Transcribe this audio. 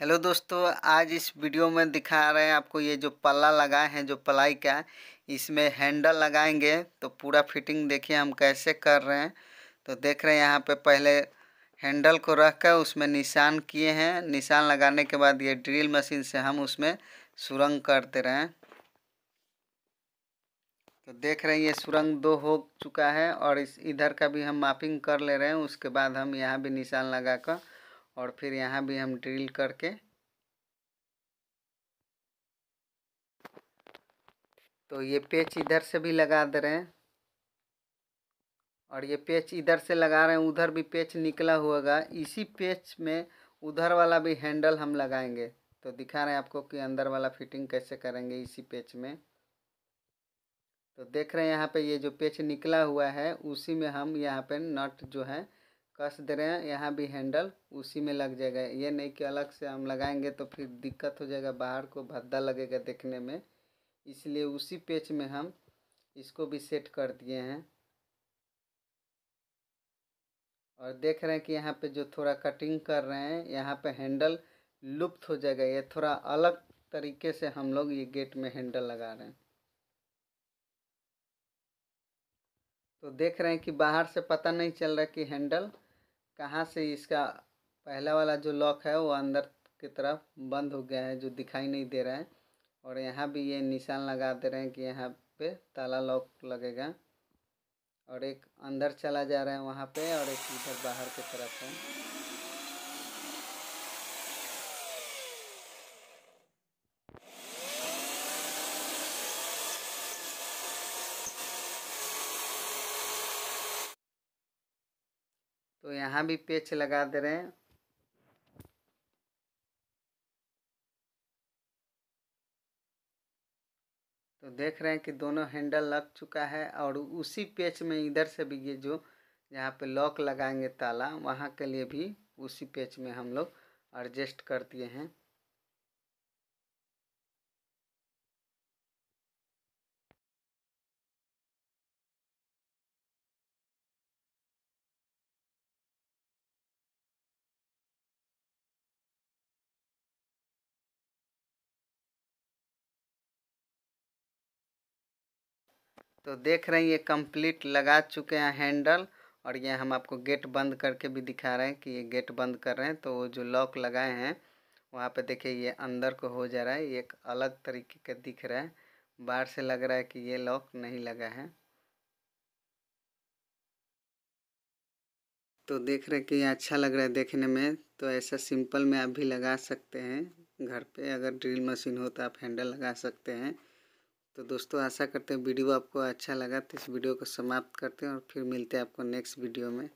hello दोस्तों आज इस वीडियो में दिखा रहे हैं आपको ये जो पल्ला लगाए हैं जो पलाई का इसमें हैंडल लगाएंगे तो पूरा फिटिंग देखिए हम कैसे कर रहे हैं तो देख रहे हैं यहाँ पे पहले हैंडल को रख कर उसमें निशान किए हैं निशान लगाने के बाद ये ड्रिल मशीन से हम उसमें सुरंग करते रहें तो देख रहे हैं ये सुरंग दो हो चुका है और इस इधर का भी हम मापिंग कर ले रहे हैं उसके बाद हम यहाँ भी निशान लगा कर और फिर यहाँ भी हम ड्रिल करके तो ये पेच इधर से भी लगा दे रहे हैं और ये पेच इधर से लगा रहे हैं उधर भी पेच निकला होगा इसी पेच में उधर वाला भी हैंडल हम लगाएंगे तो दिखा रहे हैं आपको कि अंदर वाला फिटिंग कैसे करेंगे इसी पेच में तो देख रहे हैं यहाँ पे ये जो पेच निकला हुआ है उसी में हम यहाँ पे नट जो है कस दे रहे हैं यहाँ भी हैंडल उसी में लग जाएगा ये नहीं कि अलग से हम लगाएंगे तो फिर दिक्कत हो जाएगा बाहर को भद्दा लगेगा देखने में इसलिए उसी पेज में हम इसको भी सेट कर दिए हैं और देख रहे हैं कि यहाँ पे जो थोड़ा कटिंग कर रहे हैं यहाँ पे हैंडल लुप्त हो जाएगा ये थोड़ा अलग तरीके से हम लोग ये गेट में हैंडल लगा रहे हैं तो देख रहे हैं कि बाहर से पता नहीं चल रहा कि हैंडल कहाँ से इसका पहला वाला जो लॉक है वो अंदर की तरफ बंद हो गया है जो दिखाई नहीं दे रहा है और यहाँ भी ये निशान लगा दे रहे हैं कि यहाँ पे ताला लॉक लगेगा और एक अंदर चला जा रहा है वहाँ पे और एक इधर बाहर की तरफ है तो यहाँ भी पेच लगा दे रहे हैं तो देख रहे हैं कि दोनों हैंडल लग चुका है और उसी पेच में इधर से भी ये जो यहाँ पे लॉक लगाएंगे ताला वहाँ के लिए भी उसी पेच में हम लोग एडजस्ट कर दिए हैं तो देख रहे हैं ये कंप्लीट लगा चुके हैं हैंडल और ये हम आपको गेट बंद करके भी दिखा रहे हैं कि ये गेट बंद कर रहे हैं तो वो जो लॉक लगाए हैं वहाँ पे देखिए ये अंदर को हो जा रहा है ये एक अलग तरीके का दिख रहा है बाहर से लग रहा है कि ये लॉक नहीं लगा है तो देख रहे हैं कि ये अच्छा लग रहा है देखने में तो ऐसा सिंपल में आप भी लगा सकते हैं घर पे अगर ड्रिल मशीन हो तो आप हैंडल लगा सकते हैं तो दोस्तों आशा करते हैं वीडियो आपको अच्छा लगा तो इस वीडियो को समाप्त करते हैं और फिर मिलते हैं आपको नेक्स्ट वीडियो में